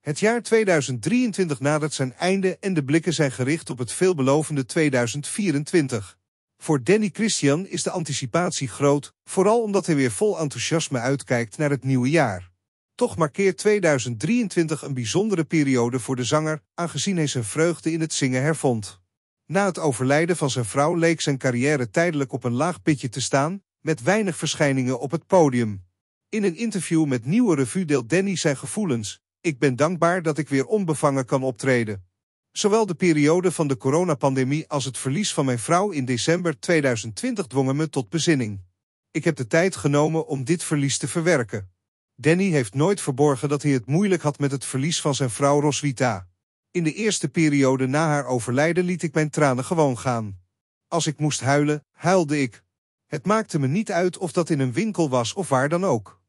Het jaar 2023 nadert zijn einde en de blikken zijn gericht op het veelbelovende 2024. Voor Danny Christian is de anticipatie groot, vooral omdat hij weer vol enthousiasme uitkijkt naar het nieuwe jaar. Toch markeert 2023 een bijzondere periode voor de zanger, aangezien hij zijn vreugde in het zingen hervond. Na het overlijden van zijn vrouw leek zijn carrière tijdelijk op een laag pitje te staan, met weinig verschijningen op het podium. In een interview met Nieuwe Revue deelt Danny zijn gevoelens, ik ben dankbaar dat ik weer onbevangen kan optreden. Zowel de periode van de coronapandemie als het verlies van mijn vrouw in december 2020 dwongen me tot bezinning. Ik heb de tijd genomen om dit verlies te verwerken. Danny heeft nooit verborgen dat hij het moeilijk had met het verlies van zijn vrouw Roswita. In de eerste periode na haar overlijden liet ik mijn tranen gewoon gaan. Als ik moest huilen, huilde ik. Het maakte me niet uit of dat in een winkel was of waar dan ook.